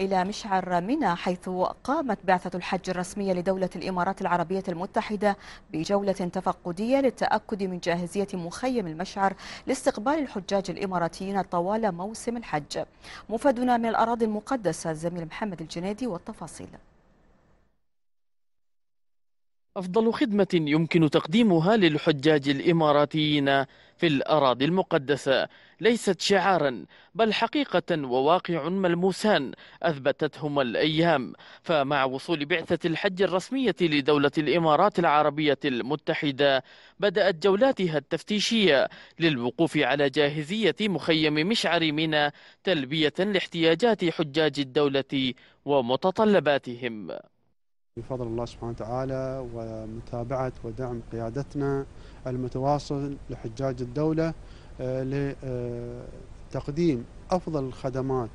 إلى مشعر منى حيث قامت بعثة الحج الرسمية لدولة الإمارات العربية المتحدة بجولة تفقدية للتأكد من جاهزية مخيم المشعر لاستقبال الحجاج الإماراتيين طوال موسم الحج مفادنا من الأراضي المقدسة الزميل محمد الجنيدي والتفاصيل أفضل خدمة يمكن تقديمها للحجاج الإماراتيين في الأراضي المقدسة ليست شعارا بل حقيقة وواقع ملموسان أثبتتهما الأيام فمع وصول بعثة الحج الرسمية لدولة الإمارات العربية المتحدة بدأت جولاتها التفتيشية للوقوف على جاهزية مخيم مشعر منى تلبية لاحتياجات حجاج الدولة ومتطلباتهم بفضل الله سبحانه وتعالى ومتابعة ودعم قيادتنا المتواصل لحجاج الدولة آه، لتقديم آه، أفضل الخدمات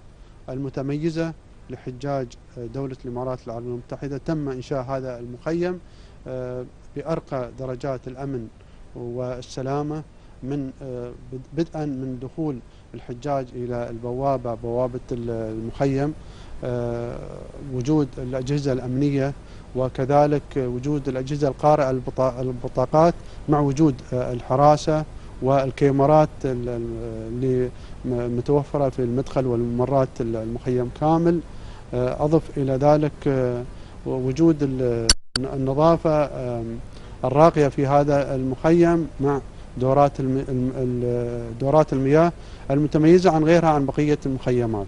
المتميزة لحجاج آه، دولة الإمارات العربية المتحدة تم إنشاء هذا المخيم بأرقى درجات الأمن والسلامة من بدءا من دخول الحجاج إلى البوابة بوابة المخيم وجود الأجهزة الأمنية وكذلك وجود الأجهزة القارئة البطاقات مع وجود آه، الحراسة والكاميرات اللي متوفرة في المدخل والممرات المخيم كامل آه، أضف إلى ذلك آه، وجود النظافة الراقية في هذا المخيم مع دورات دورات المياه المتميزة عن غيرها عن بقية المخيمات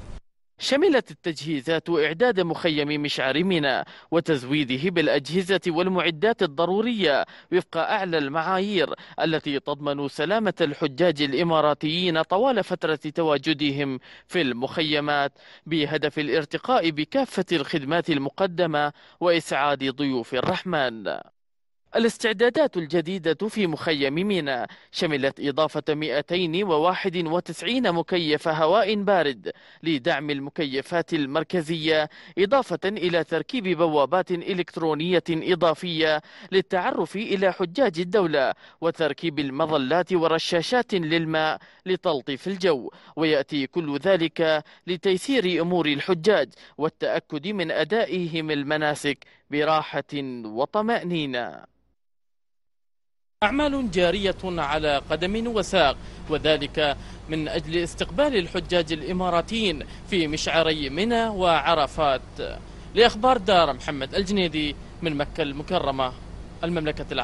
شملت التجهيزات إعداد مخيم مشعر منى وتزويده بالأجهزة والمعدات الضرورية وفق أعلى المعايير التي تضمن سلامة الحجاج الإماراتيين طوال فترة تواجدهم في المخيمات بهدف الارتقاء بكافة الخدمات المقدمة وإسعاد ضيوف الرحمن الاستعدادات الجديدة في مخيم ميناء شملت إضافة 291 مكيف هواء بارد لدعم المكيفات المركزية إضافة إلى تركيب بوابات إلكترونية إضافية للتعرف إلى حجاج الدولة وتركيب المظلات ورشاشات للماء لتلطيف الجو ويأتي كل ذلك لتيسير أمور الحجاج والتأكد من أدائهم المناسك براحة وطمأنينة أعمال جارية على قدم وساق وذلك من أجل استقبال الحجاج الإماراتيين في مشعري منى وعرفات لأخبار دار محمد الجنيدي من مكة المكرمة المملكة العربية